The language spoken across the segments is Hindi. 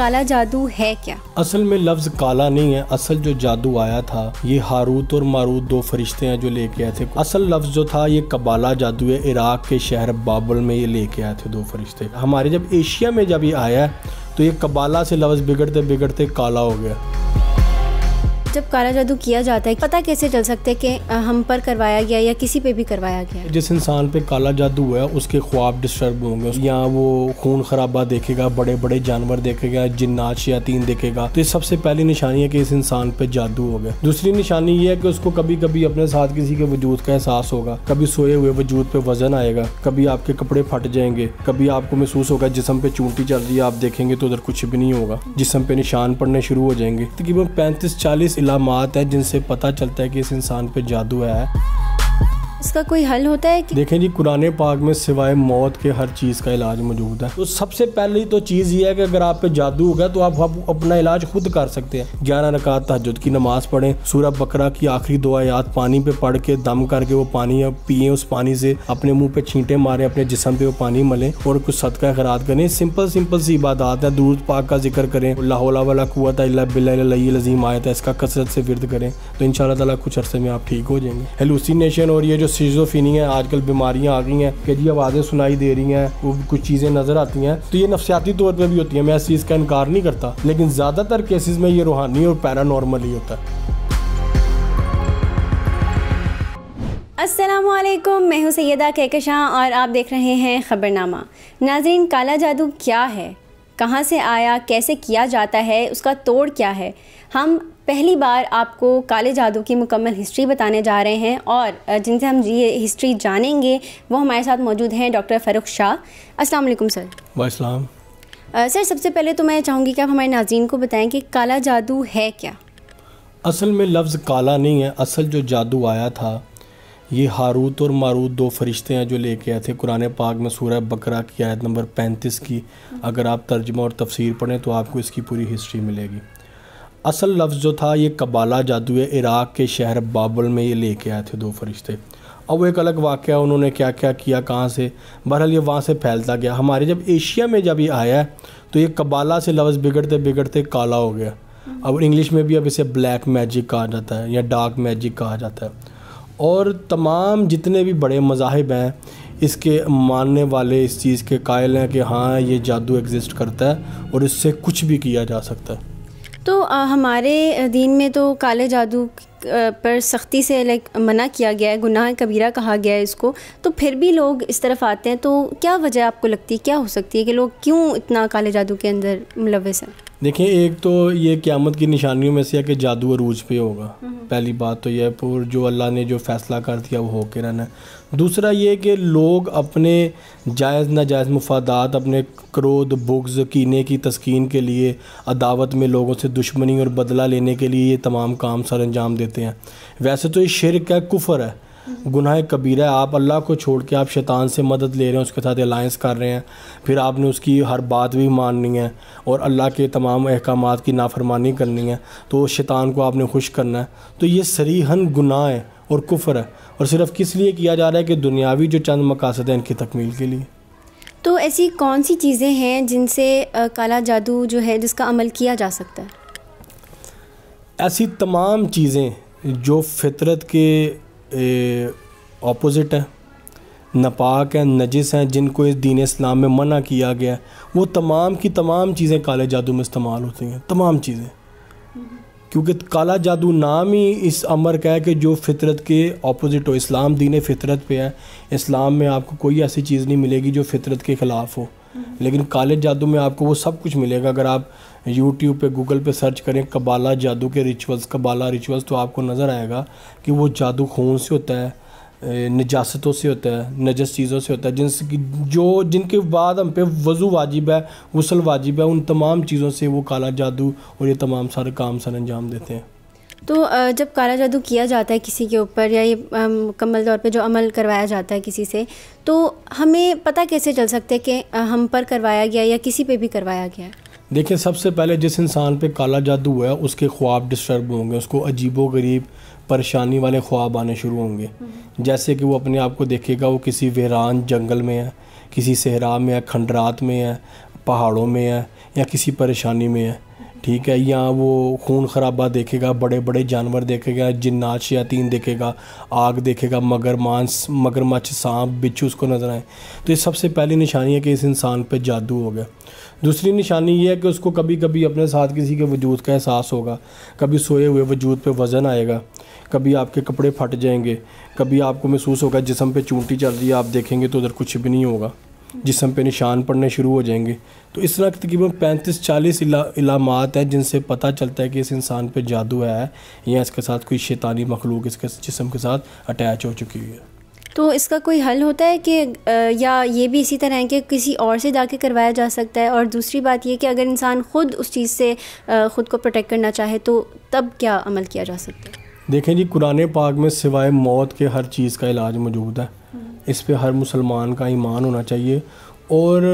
काला जादू है क्या असल में लफ्ज काला नहीं है असल जो जादू आया था ये हारूत और मारूत दो फरिश्ते हैं जो लेके आए थे असल लफ्ज जो था ये कबाला जादू है इराक के शहर बाबुल में ये लेके आए थे दो फरिश्ते हमारे जब एशिया में जब ये आया तो ये कबाला से लफ्ज बिगड़ते बिगड़ते काला हो गया जब काला जादू किया जाता है पता कैसे चल सकता है कि हम पर करवाया गया या किसी पे भी करवाया गया जिस इंसान पे काला जादू है उसके ख्वाब डिस्टर्ब होंगे या वो खून खराबा देखेगा बड़े बड़े जानवर देखेगा या तीन देखेगा तो ये सबसे पहली निशानी है कि इस इंसान पे जादू हो गया दूसरी निशानी ये है कि उसको कभी कभी अपने साथ किसी के वजूद का एहसास होगा कभी सोए हुए वजूद पे वजन आएगा कभी आपके कपड़े फट जाएंगे कभी आपको महसूस होगा जिसम पे चूंटी चल रही है आप देखेंगे तो उधर कुछ भी नहीं होगा जिसम पे निशान पड़ने शुरू हो जाएंगे तकरीबन पैंतीस चालीस इलामत हैं जिनसे पता चलता है कि इस इंसान पे जादू है इसका कोई हल होता है कि देखें जी कुरान पाक में सिवाय मौत के हर चीज़ का इलाज मौजूद है तो सबसे पहली तो चीज़ ये है कि अगर आप पे जादू होगा तो आप, आप अपना इलाज खुद कर सकते हैं ग्यारह रकात तहजद की नमाज पढ़ें सूरह बकरा की आखिरी दुआ याद पानी पे पढ़ के दम करके वो पानी पिए उस पानी से अपने मुँह पे छींटे मारें अपने जिसम पे वो पानी मलें और कुछ सदका खराद करें सिंपल सिंपल सी इबादत है दूर पाक का जिक्र करें लाहौला कुत लजीम आयत है इसका कसरत से विरद करें तो इन शाला कुछ अरसे में आप ठीक हो जाएंगे हेलूसीनेशन और ये जो सीजोफीनी है आजकल बीमारियां आ गई हैं कि जी आवाज़ें सुनाई दे रही हैं वो कुछ चीज़ें नज़र आती हैं तो ये नफसियाती तौर पर भी होती है मैं इस चीज़ का इनकार नहीं करता लेकिन ज़्यादातर केसेस में ये रूहानी और पैरानॉर्मल ही होता है असलम मैं हूँ सैदा कहकशां और आप देख रहे हैं ख़बरनामा नाजरीन काला जादू क्या है कहाँ से आया कैसे किया जाता है उसका तोड़ क्या है हम पहली बार आपको काले जादू की मुकम्मल हिस्ट्री बताने जा रहे हैं और जिनसे हम ये हिस्ट्री जानेंगे वो हमारे साथ मौजूद हैं डॉक्टर फ़ारूक शाह अस्सलाम वालेकुम सर वाईसलाम सर सबसे पहले तो मैं चाहूँगी कि आप हमारे नाजीन को बताएं कि काला जादू है क्या असल में लफ्ज़ काला नहीं है असल जो जादू आया था ये हारूत और मारूत दो फरिश्ते हैं जो लेके आए थे कुरान पाक में सूरह बकरा की आयत नंबर पैंतीस की अगर आप तर्जमा और तफसीर पढ़ें तो आपको इसकी पूरी हिस्ट्री मिलेगी असल लफ्ज़ जो था ये कबाला जादू है इराक़ के शहर बाबुल में ये लेके आए थे दो फरिश्ते अब वो एक अलग वाक़ उन्होंने क्या क्या किया कहाँ से बहरहाल ये वहाँ से फैलता गया हमारे जब एशिया में जब ये आया तो ये कबाला से लफ्ज़ बिगड़ते बिगड़ते काला हो गया अब इंग्लिश में भी अब इसे ब्लैक मैजिक कहा जाता है या डार्क मैजिक कहा जाता है और तमाम जितने भी बड़े मजाहब हैं इसके मानने वाले इस चीज़ के कायल हैं कि हाँ ये जादू एग्ज़िस्ट करता है और इससे कुछ भी किया जा सकता है तो आ, हमारे दीन में तो काले जादू पर सख्ती से लाइक मना किया गया है गुनाह कबीरा कहा गया है इसको तो फिर भी लोग इस तरफ आते हैं तो क्या वजह आपको लगती है क्या हो सकती है कि लोग क्यों इतना काले जादू के अंदर मुलवस हैं देखिए एक तो ये क़्यामत की निशानियों में से है कि जादू अरूज पे होगा हम्म। पहली बात तो यह पर जो अल्लाह ने जो फ़ैसला कर दिया वो होके रहना है दूसरा ये कि लोग अपने जायज़ नाजायज़ मफादात अपने क्रोध बुग्ज कीने की तस्कीन के लिए अदावत में लोगों से दुश्मनी और बदला लेने के लिए ये तमाम काम सर अंजाम देते हैं वैसे तो ये शिरक है कुफ़र है गुनाह कबीरा है आप अल्लाह को छोड़ के आप शैतान से मदद ले रहे हैं उसके साथ अलायंस कर रहे हैं फिर आपने उसकी हर बात भी माननी है और अल्लाह के तमाम अहकाम की नाफरमानी करनी है तो शैतान को आपने खुश करना है तो ये सरीहन गुनाह है और कुफर है और सिर्फ किस लिए किया जा रहा है कि दुनियावी जो चंद मकासद हैं इनकी तकमील के लिए तो ऐसी कौन सी चीज़ें हैं जिनसे काला जादू जो है जिसका अमल किया जा सकता है ऐसी तमाम चीज़ें जो फितरत के ऑपोज़िट है नापाक हैं नजिस हैं जिनको इस दीन इस्लाम में मना किया गया है वो तमाम की तमाम चीज़ें काले जादू में इस्तेमाल होती हैं तमाम चीज़ें क्योंकि काला जादू नाम ही इस अमर का है कि जो फितरत के अपोज़िट हो इस्लाम दीन फितरत पे है इस्लाम में आपको कोई ऐसी चीज़ नहीं मिलेगी जो फितरत के ख़िलाफ़ हो लेकिन काले जादू में आपको वो सब कुछ मिलेगा अगर आप यूट्यूब पे गूगल पे सर्च करें कबाला जादू के रिचुअल्स कबाला रिचुअल्स तो आपको नज़र आएगा कि वो जादू खून से होता है नजास्तों से होता है नजस चीज़ों से होता है कि जो जिनके बाद हम पे वज़ू वाजिब है गसल वाजिब है उन तमाम चीज़ों से वो काला जादू और ये तमाम सारे काम सर अंजाम देते हैं तो जब काला जादू किया जाता है किसी के ऊपर या ये मुकम्मल तौर पे जो अमल करवाया जाता है किसी से तो हमें पता कैसे चल सकता है कि हम पर करवाया गया या किसी पे भी करवाया गया है देखिए सबसे पहले जिस इंसान पे काला जादू हुआ है उसके ख्वाब डिस्टर्ब होंगे उसको अजीबो गरीब परेशानी वाले ख्वाब आने शुरू होंगे हम्म। जैसे कि वो अपने आप को देखेगा वो किसी वीरान जंगल में है किसी सहरा में है खंडरात में है पहाड़ों में है या किसी परेशानी में है ठीक है या वो खून खराबा देखेगा बड़े बड़े जानवर देखेगा या तीन देखेगा आग देखेगा मगर मांस मगरमच्छ सांप बिच्छू उसको नज़र आए तो ये सबसे पहली निशानी है कि इस इंसान पे जादू हो गया दूसरी निशानी ये है कि उसको कभी कभी अपने साथ किसी के वजूद का एहसास होगा कभी सोए हुए वजूद पे वज़न आएगा कभी आपके कपड़े फट जाएंगे कभी आपको महसूस होगा जिसम पे चूंटी चल रही है आप देखेंगे तो उधर कुछ भी नहीं होगा जिसम पे निशान पड़ने शुरू हो जाएंगे तो इस तरह तकरीबन पैंतीस चालीस इलामत हैं जिनसे पता चलता है कि इस इंसान पे जादू है या इसके साथ कोई शैतानी मखलूक इसके जिसम के साथ अटैच हो चुकी है तो इसका कोई हल होता है कि या ये भी इसी तरह है कि किसी और से जाके करवाया जा सकता है और दूसरी बात यह कि अगर इंसान ख़ुद उस चीज़ से ख़ुद को प्रोटेक्ट करना चाहे तो तब क्या अमल किया जा सकता है देखें जी कुरान पाक में सिवाय मौत के हर चीज़ का इलाज मौजूद है इस पर हर मुसलमान का ईमान होना चाहिए और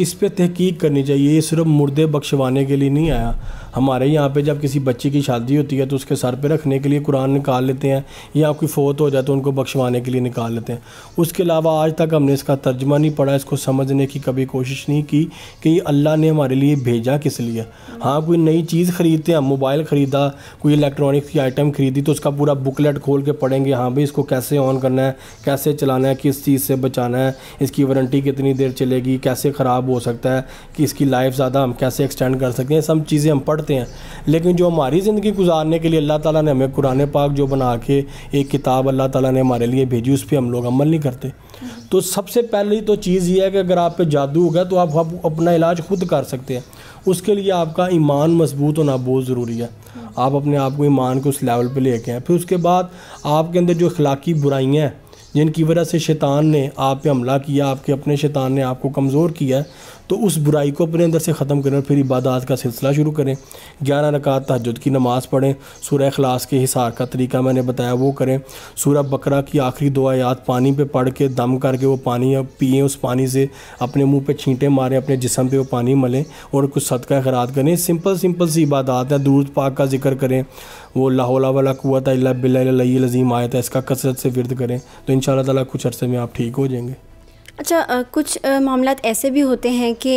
इस पर तहकीक करनी चाहिए ये सिर्फ मुर्दे बख्शवाने के लिए नहीं आया हमारे यहाँ पे जब किसी बच्चे की शादी होती है तो उसके सर पे रखने के लिए कुरान निकाल लेते हैं या कोई फोत हो जाए तो उनको बख्शवाने के लिए निकाल लेते हैं उसके अलावा आज तक हमने इसका तर्जमा नहीं पढ़ा इसको समझने की कभी कोशिश नहीं की कि अल्लाह ने हमारे लिए भेजा किस लिए हाँ कोई नई चीज़ ख़रीदते हैं मोबाइल ख़रीदा कोई इलेक्ट्रॉनिक्स की आइटम ख़रीदी तो उसका पूरा बुकलेट खोल के पढ़ेंगे हाँ भाई इसको कैसे ऑन करना है कैसे चलाना है किस चीज़ से बचाना है इसकी वारंटी कितनी देर चलेगी कैसे ख़राब हो सकता है कि इसकी लाइफ ज़्यादा हम कैसे एक्सटेंड कर सकते हैं सब चीज़ें हम पढ़ पढ़ते हैं लेकिन जो हमारी ज़िंदगी गुजारने के लिए अल्लाह ताला ने हमें कुरान पाक जो बना के एक किताब अल्लाह ताला ने हमारे लिए भेजी उस पर हम लोग अमल नहीं करते तो सबसे पहली तो चीज़ ये है कि अगर आप पे जादू होगा तो आप, अपना इलाज खुद कर सकते हैं उसके लिए आपका ईमान मजबूत होना बहुत ज़रूरी है आप अपने आप को ईमान को उस लेवल पर लेके आए फिर उसके बाद आपके अंदर जो अखलाकी बुराइयाँ हैं जिनकी वजह से शैतान ने आप पे हमला किया आपके अपने शैतान ने आपको कमज़ोर किया है तो उस बुराई को अपने अंदर से ख़त्म करें और फिर इबादत का सिलसिला शुरू करें ग्यारह रकात तहजद की नमाज़ पढ़ें सूर्य अखलास के हिसार का तरीका मैंने बताया वो करें सूर्य बकरा की आखिरी दुआ याद पानी पर पढ़ के दम करके वो पानी पिए उस पानी से अपने मुँह पर छींटे मारें अपने जिसम पर वो पानी मलें और कुछ सदका खरात करें सिंपल सिंपल सी इबादत है दूर पाक का जिक्र करें वो लाहौला वाला कुत लजीम आयत है इसका कसरत से विरद करें तो इन ताला कुछ अरसे में आप ठीक हो जाएंगे अच्छा कुछ मामला ऐसे भी होते हैं कि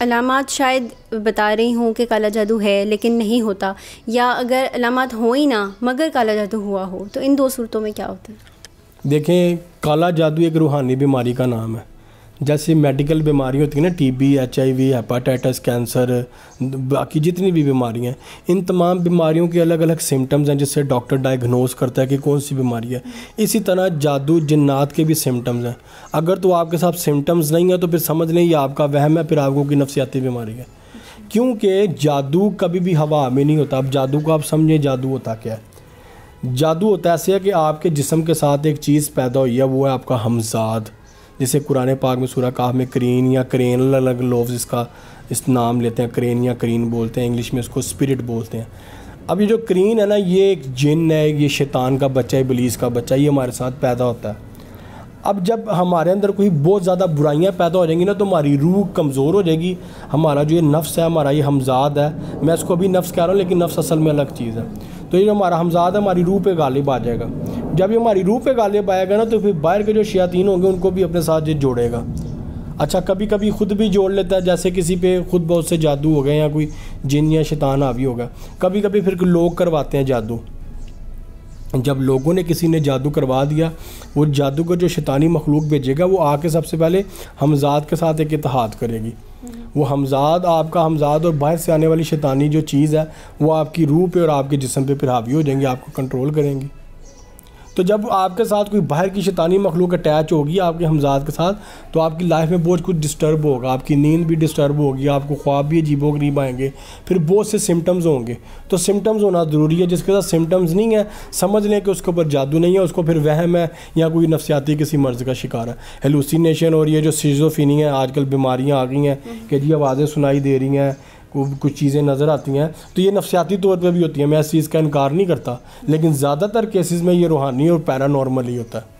अलामत शायद बता रही हूँ कि काला जादू है लेकिन नहीं होता या अगर अलामत हो ही ना मगर काला जादू हुआ हो तो इन दो सूरतों में क्या होता है देखें काला जादू एक रूहानी बीमारी का नाम है जैसी मेडिकल बीमारियाँ होती हैं ना T B H I V hepatitis cancer बाकी जितनी भी बीमारियाँ हैं इन तमाम बीमारियों के अलग अलग सिम्टम्स हैं जिससे डॉक्टर डायग्नोज करता है कि कौन सी बीमारी है इसी तरह जादू जन्नात के भी सिम्टम्स हैं अगर तो आपके साथ सिम्टम्स नहीं है तो फिर समझ नहीं आपका वहम है फिर आपको की नफसियाती बीमारी है क्योंकि जादू कभी भी हवा में नहीं होता अब जादू को आप समझें जादू होता क्या है जादू होता ऐसे है कि आपके जिसम के साथ एक चीज़ पैदा हुई है वो है आपका हमजाद जिसे कुरान पाक में सूरा काह में करीन या करेन अलग लफ्ज़ इसका इस नाम लेते हैं करेन या करीन बोलते हैं इंग्लिश में उसको स्पिरिट बोलते हैं अब ये जो करीन है ना ये एक जिन है ये शैतान का बच्चा है बलीस का बच्चा ये हमारे साथ पैदा होता है अब जब हमारे अंदर कोई बहुत ज़्यादा बुराइयाँ पैदा हो जाएंगी ना तो हमारी रूह कमज़ोर हो जाएगी हमारा जो ये नफ्स है हमारा ये हमजाद है मैं इसको अभी नफ्स कह रहा हूँ लेकिन नफ्स असल में अलग चीज़ है तो ये जो हमारा हमजाद है हमारी रूह पे गालिब आ जाएगा जब ये हमारी रूह पे गालिब आएगा ना तो फिर बाहर के जो शयातीन होंगे उनको भी अपने साथ ये जोड़ेगा अच्छा कभी कभी ख़ुद भी जोड़ लेता है जैसे किसी पे खुद बहुत से जादू हो गए या कोई जिन या शैतान आवी होगा कभी कभी फिर लोग करवाते हैं जादू जब लोगों ने किसी ने जादू करवा दिया वो जादूगर जो शैतानी मखलूक भेजेगा वो आके सबसे पहले हमजाद के साथ एक इतिहाद करेगी वो हमजाद आपका हमजाद और बाहर से आने वाली शैतानी जो चीज़ है वो आपकी रूह पे और आपके जिसम पे फिर हावी हो जाएंगे आपको कंट्रोल करेंगी तो जब आपके साथ कोई बाहर की शैतानी मखलूक अटैच होगी आपके हमजात के साथ तो आपकी लाइफ में बहुत कुछ डिस्टर्ब होगा आपकी नींद भी डिस्टर्ब होगी आपको ख्वाब भी अजीबो गरीब आएंगे फिर बहुत से सिम्टम्स होंगे तो सिम्टम्स होना ज़रूरी है जिसके साथ सिम्टम्स नहीं है समझ लें कि उसके ऊपर जादू नहीं है उसको फिर वहम है या कोई नफसियाती किसी मर्ज़ का शिकार है हेलूसीनेशन और ये जो सीजोफिनी है आजकल बीमारियाँ आ गई हैं कि जी आवाज़ें सुनाई दे रही हैं कुछ चीज़ें नज़र आती हैं तो ये नफसियाती तौर पर भी होती है मैं इस चीज़ का इनकार नहीं करता लेकिन ज़्यादातर केसेस में ये रूहानी और पैरानॉर्मल ही होता है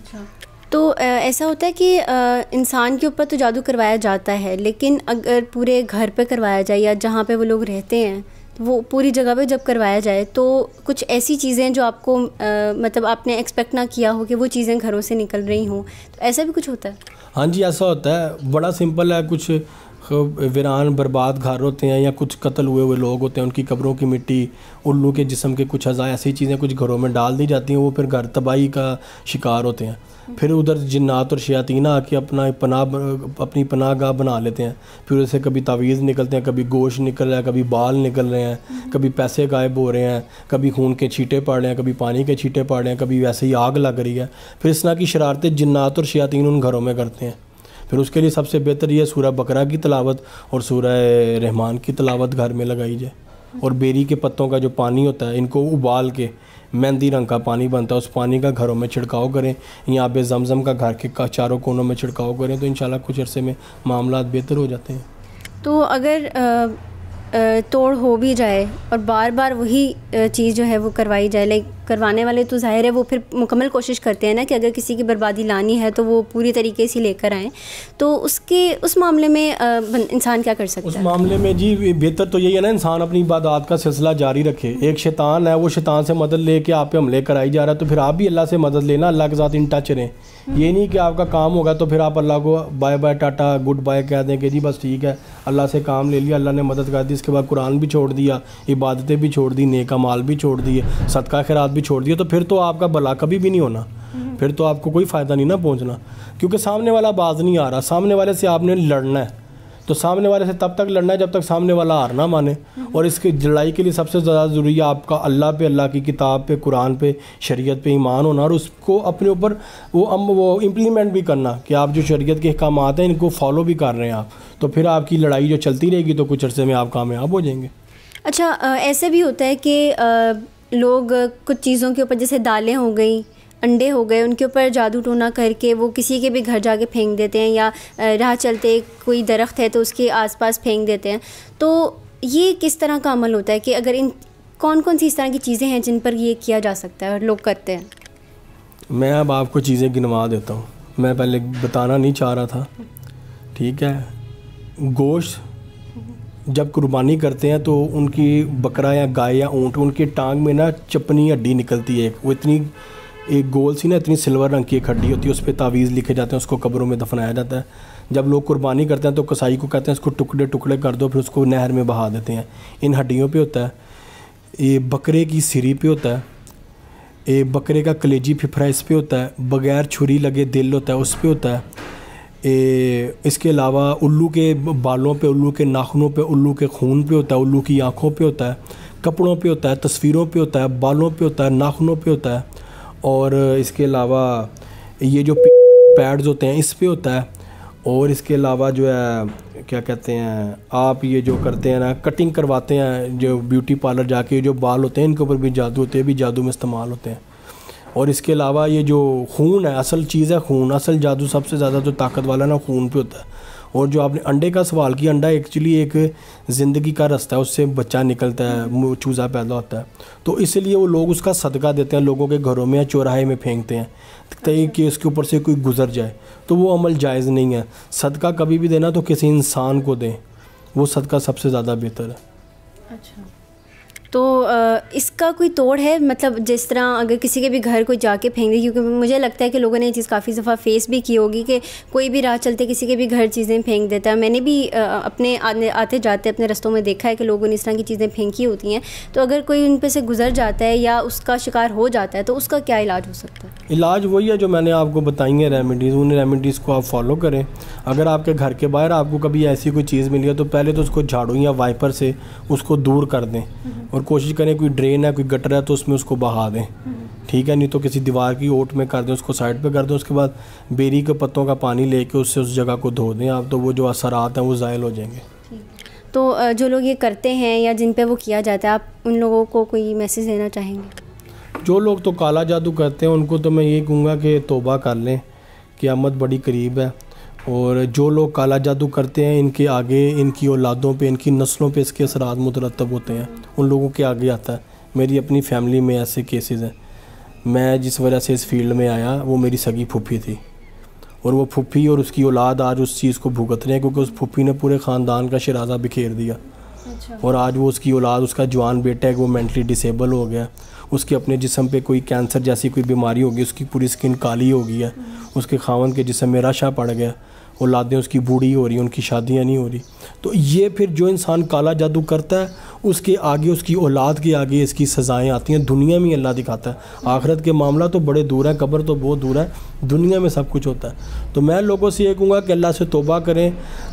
अच्छा तो ऐसा होता है कि इंसान के ऊपर तो जादू करवाया जाता है लेकिन अगर पूरे घर पर करवाया जाए या जहाँ पर वो लोग रहते हैं तो वो पूरी जगह पे जब करवाया जाए तो कुछ ऐसी चीज़ें जो आपको आ, मतलब आपने एक्सपेक्ट ना किया हो कि वो चीज़ें घरों से निकल रही हों तो ऐसा भी कुछ होता है हाँ जी ऐसा होता है बड़ा सिंपल है कुछ वीरान बर्बाद घर होते हैं या कुछ कत्ल हुए हुए लोग होते हैं उनकी कब्रों की मिट्टी उल्लू के जिसम के कुछ हज़ार ऐसी चीज़ें कुछ घरों में डाल दी जाती हैं वो फिर घर तबाही का शिकार होते हैं फिर उधर जिन्नात और शयातीन आके अपना पनाह अपनी पनाह गाह बना लेते हैं फिर उससे कभी तावीज़ निकलते हैं कभी गोश निकल रहा है कभी बाल निकल रहे हैं कभी पैसे गायब हो रहे हैं कभी खून के छींटे पड़ रहे हैं कभी पानी के छींटे पड़ रहे हैं कभी वैसे ही आग लग रही है फिर इस तरह की शरारतें जिन्नात और शयातीन उन घरों में करते हैं फिर उसके लिए सबसे बेहतर यह सूरह बकरा की तलावत और सूरह रहमान की तलावत घर में लगाई जाए और बेरी के पत्तों का जो पानी होता है इनको उबाल के मेहंदी रंग का पानी बनता है उस पानी का घरों में छिड़काव करें या आप जमजम का घर के का चारों कोनों में छिड़काव करें तो इन कुछ अरसे में मामला बेहतर हो जाते हैं तो अगर आ... तोड़ हो भी जाए और बार बार वही चीज़ जो है वो करवाई जाए लाइक करवाने वाले तो ज़ाहिर है वो फिर मुकम्मल कोशिश करते हैं ना कि अगर किसी की बर्बादी लानी है तो वो पूरी तरीके से लेकर आएँ तो उसके उस मामले में इंसान क्या कर सकता है उस मामले में जी बेहतर तो यही है ना इंसान अपनी इबादत का सिलसिला जारी रखे एक शैतान है वो शैतान से मदद ले कर आप पे हमले कराई जा रहा है तो फिर आप भी अल्लाह से मदद लेना अल्लाह के साथ इन टच रहें ये नहीं कि आपका काम होगा तो फिर आप अल्लाह को bye bye tata goodbye कह दें कि जी बस ठीक है अल्लाह से काम ले लिया अल्लाह ने मदद कर दी इसके बाद कुरान भी छोड़ दिया इबादतें भी छोड़ दी नेका माल भी छोड़ दिए सदका खैरात भी छोड़ दिया तो फिर तो आपका भला कभी भी नहीं होना हम्म। फिर तो आपको कोई फ़ायदा नहीं ना पहुँचना क्योंकि सामने वाला बाज नहीं आ रहा सामने वाले से आपने लड़ना है तो सामने वाले से तब तक लड़ना है जब तक सामने वाला हार ना माने हम्म। और इसकी लड़ाई के लिए सबसे ज़्यादा ज़रूरी है आपका अल्लाह पे अल्लाह की किताब पे कुरान पे शरीयत पे ईमान होना और उसको अपने ऊपर वो अम वो इम्प्लीमेंट भी करना कि आप जो शरीयत के अहकाम आते हैं इनको फॉलो भी कर रहे हैं आप तो फिर आपकी लड़ाई जो चलती रहेगी तो कुछ अर्से में आप कामयाब हो जाएंगे अच्छा ऐसे भी होता है कि लोग कुछ चीज़ों के ऊपर जैसे दालें हो गई अंडे हो गए उनके ऊपर जादू टोना करके वो किसी के भी घर जाके फेंक देते हैं या राह चलते कोई दरख्त है तो उसके आसपास फेंक देते हैं तो ये किस तरह का अमल होता है कि अगर इन कौन कौन सी इस तरह की चीज़ें हैं जिन पर ये किया जा सकता है और लोग करते हैं मैं अब आपको चीज़ें गिनवा देता हूँ मैं पहले बताना नहीं चाह रहा था ठीक है गोश्त जब कुर्बानी करते हैं तो उनकी बकरा या गाय या ऊँट उनकी टांग में ना चपनी हड्डी निकलती है वो इतनी एक गोल सी ना इतनी सिल्वर रंग की एक हड्डी होती है उस पर तावीज़ लिखे जाते हैं उसको कब्रों में दफनाया जाता है जब लोग कुर्बानी करते हैं तो कसाई को कहते हैं उसको टुकड़े टुकड़े कर दो फिर उसको नहर में बहा देते हैं इन हड्डियों पे होता है ये बकरे की सिरी पे होता है ये बकरे का कलेजी फिफरा इस पर होता है बगैर छुरी लगे दिल होता है उस पर होता है ए, इसके अलावा उल्लू के बालों पे उल्लू के नाखनों पे उल्लू के खून पे होता है उल्लू की आँखों पे होता है कपड़ों पे होता है तस्वीरों पे होता है बालों पे होता है नाखनों पे होता है और इसके अलावा ये जो पैड्स होते हैं इस पर होता है और इसके अलावा जो है क्या कहते हैं आप ये जो करते हैं ना कटिंग करवाते हैं जो ब्यूटी पार्लर जाके जो बाल होते हैं इनके ऊपर भी जादू होते हैं भी जादू में इस्तेमाल होते हैं और इसके अलावा ये जो खून है असल चीज़ है खून असल जादू सबसे ज़्यादा जो ताकत वाला ना खून पे होता है और जो आपने अंडे का सवाल किया अंडा एक्चुअली एक ज़िंदगी का रास्ता है उससे बच्चा निकलता है चूज़ा पैदा होता है तो इसलिए वो लोग उसका सदका देते हैं लोगों के घरों में या चौराहे में फेंकते हैं कहीं कि उसके ऊपर से कोई गुजर जाए तो वो अमल जायज़ नहीं है सदका कभी भी देना तो किसी इंसान को दें वो सदका सबसे ज़्यादा बेहतर है अच्छा तो इसका कोई तोड़ है मतलब जिस तरह अगर किसी के भी घर को जाके फेंक दे क्योंकि मुझे लगता है कि लोगों ने ये चीज़ काफ़ी दफ़ा फेस भी की होगी कि कोई भी राह चलते किसी के भी घर चीज़ें फेंक देता है मैंने भी अपने आने आते जाते अपने रस्तों में देखा है कि लोगों ने इस तरह की चीज़ें फेंकी होती हैं तो अगर कोई उन पर से गुजर जाता है या उसका शिकार हो जाता है तो उसका क्या इलाज हो सकता है इलाज वही है जो मैंने आपको बताई है रेमेडीज़ उन रेमेडीज़ को आप फॉलो करें अगर आपके घर के बाहर आपको कभी ऐसी कोई चीज़ मिली है तो पहले तो उसको झाड़ू या वाइपर से उसको दूर कर दें और कोशिश करें कोई ड्रेन है कोई गटर है तो उसमें उसको बहा दें हम्म। ठीक है नहीं तो किसी दीवार की ओट में कर दें उसको साइड पे कर दें उसके बाद बेरी के पत्तों का पानी लेके उससे उस जगह को धो दें आप तो वो जो असरात हैं वो ज़ायल हो जाएंगे तो जो लोग ये करते हैं या जिन पे वो किया जाता है आप उन लोगों को कोई मैसेज देना चाहेंगे जो लोग तो काला जादू करते हैं उनको तो मैं ये कहूँगा कि तोबा कर लें कि आमद बड़ी करीब है और जो लोग काला जादू करते हैं इनके आगे इनकी औलादों पे इनकी नस्लों पे इसके असरा मुतरतब होते हैं उन लोगों के आगे आता है मेरी अपनी फैमिली में ऐसे केसेस हैं मैं जिस वजह से इस फील्ड में आया वो मेरी सगी फूफी थी और वो फूफी और उसकी औलाद आज उस चीज़ को भुगत रहे हैं क्योंकि उस फूफी ने पूरे ख़ानदान का शराजा बिखेर दिया अच्छा। और आज वो उसकी औलाद उसका जवान बेटा है वो मेंटली डिसेबल हो गया उसके अपने जिसम पे कोई कैंसर जैसी कोई बीमारी होगी उसकी पूरी स्किन काली हो गई है उसके खावन के जिसम में रशा पड़ गया औलादें उसकी बूढ़ी हो रही उनकी शादियाँ नहीं हो रही तो ये फिर जो इंसान काला जादू करता है उसके आगे उसकी औलाद के आगे इसकी सज़ाएँ आती हैं दुनिया में अल्लाह दिखाता है आखिरत के मामला तो बड़े दूर है कब्र तो बहुत दूर है दुनिया में सब कुछ होता है तो मैं लोगों से ये कहूँगा कि अल्लाह से तोबा करें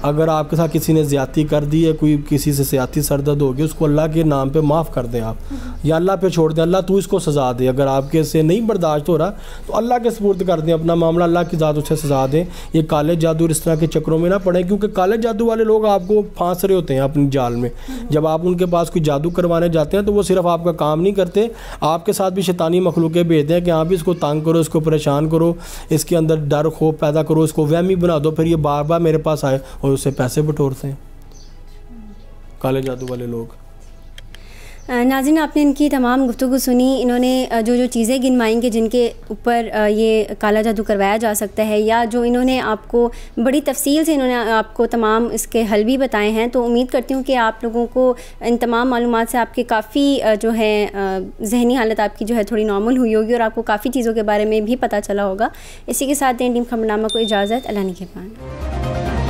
अगर आपके साथ किसी ने ज़्यादती कर दी है कोई किसी से ज़्यादती सरदर्द होगी उसको अल्लाह के नाम पर माफ़ कर दें आप या अल्लाह पर छोड़ दें अल्लाह तू इसको सज़ा दे अगर आपके से नहीं बर्दाश्त हो रहा तो अल्लाह के सपूर्द कर दें अपना मामला अल्लाह की ज़्यादा उसे सज़ा दें ये काले जादू इस तरह के चक्रों में ना पड़े क्योंकि काले जादू वाले लोग आप आपको फांस रहे होते हैं अपनी जाल में जब आप उनके पास कोई जादू करवाने जाते हैं तो वो सिर्फ आपका काम नहीं करते आपके साथ भी शैतानी मखलूकें भेजते हैं कि आप इसको तंग करो इसको परेशान करो इसके अंदर डर खोफ पैदा करो इसको वहमी बना दो फिर ये बार बार मेरे पास आए और उससे पैसे बटोरते हैं काले जादू वाले लोग नाजिन आपने इनकी तमाम गुफ्तु सुनी इन्होंने जो जो चीज़ें गिनवाएंगे जिनके ऊपर ये काला जादू करवाया जा सकता है या जो इन्होंने आपको बड़ी तफसील से इन्होंने आपको तमाम इसके हल भी बताए हैं तो उम्मीद करती हूँ कि आप लोगों को इन तमाम मालूम से आपके काफ़ी जो है जहनी हालत आपकी जो है थोड़ी नॉर्मल हुई होगी और आपको काफ़ी चीज़ों के बारे में भी पता चला होगा इसी के साथ दें टीम खबरनामा को इजाज़त अल्लाह के पान